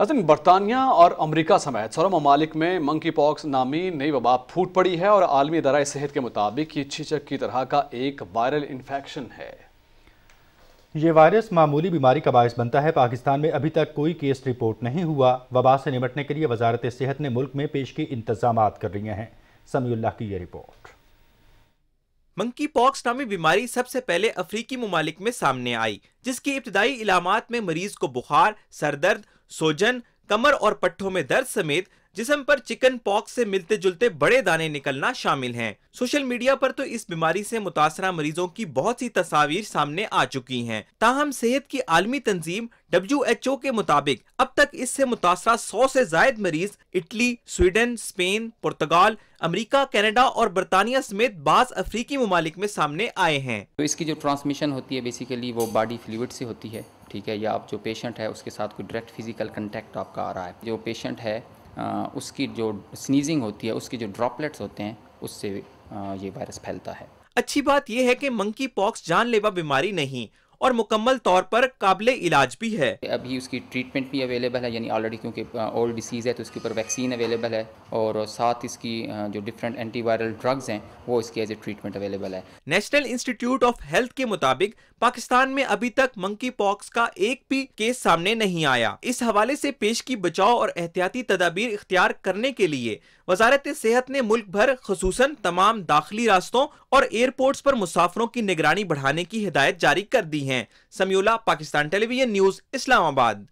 नाजिन बरतानिया और अमरीका समेत सौर ममालिक में मंकी पॉक्स नामी नई वबा फूट पड़ी है और आलमी इदारा सेहत के मुताबिक ये छिचक की तरह का एक वायरल इन्फेक्शन है ये वायरस मामूली बीमारी का बायस बनता है पाकिस्तान में अभी तक कोई केस रिपोर्ट नहीं हुआ वबा से निपटने के लिए वजारत सेहत ने मुल्क में पेश की इंतजाम कर रही हैं समीउल्लाह की यह रिपोर्ट मंकी पॉक्स नामी बीमारी सबसे पहले अफ्रीकी ममालिक में सामने आई जिसकी इब्तदाई इलामत में मरीज को बुखार सरदर्द सोजन कमर और पट्टों में दर्द समेत जिसम पर चिकन पॉक्स से मिलते जुलते बड़े दाने निकलना शामिल हैं। सोशल मीडिया पर तो इस बीमारी से मुतासरा मरीजों की बहुत सी तस्वीर सामने आ चुकी हैं। ताहम सेहत की आलमी तंजीम डब्ल्यू के मुताबिक अब तक इससे मुतासरा सौ से जायद मरीज इटली स्वीडन स्पेन पुर्तगाल अमेरिका, कनाडा और बरतानिया समेत बास अफ्रीकी ममालिक में सामने आए हैं तो इसकी जो ट्रांसमिशन होती है बेसिकली वो बॉडी फ्लूड से होती है ठीक है या आप जो पेशेंट है उसके साथ कोई डायरेक्ट फिजिकल कंटेक्ट आपका आ रहा है जो पेशेंट है उसकी जो स्नीजिंग होती है उसके जो ड्रॉपलेट्स होते हैं उससे ये वायरस फैलता है अच्छी बात यह है कि मंकी पॉक्स जानलेवा बीमारी नहीं और मुकम्मल तौर पर काबिल इलाज भी है अभी उसकी ट्रीटमेंट भी अवेलेबल है यानी ऑलरेडी क्योंकि ओल्ड डिसीज़ है तो उसके ऊपर वैक्सीन अवेलेबल है और साथ इसकी जो डिफरेंट एंटीवायरल ड्रग्स हैं वो इसके एज ए ट्रीटमेंट अवेलेबल है नेशनल इंस्टीट्यूट ऑफ हेल्थ के मुताबिक पाकिस्तान में अभी तक मंकी पॉक्स का एक भी केस सामने नहीं आया इस हवाले से पेश की बचाव और एहतियाती तदाबीर इख्तियार करने के लिए वजारत सेहत ने मुल्क भर खसूस तमाम दाखिली रास्तों और एयरपोर्ट पर मुसाफरों की निगरानी बढ़ाने की हिदायत जारी कर दी है हैं समयूला पाकिस्तान टेलीविजन न्यूज इस्लामाबाद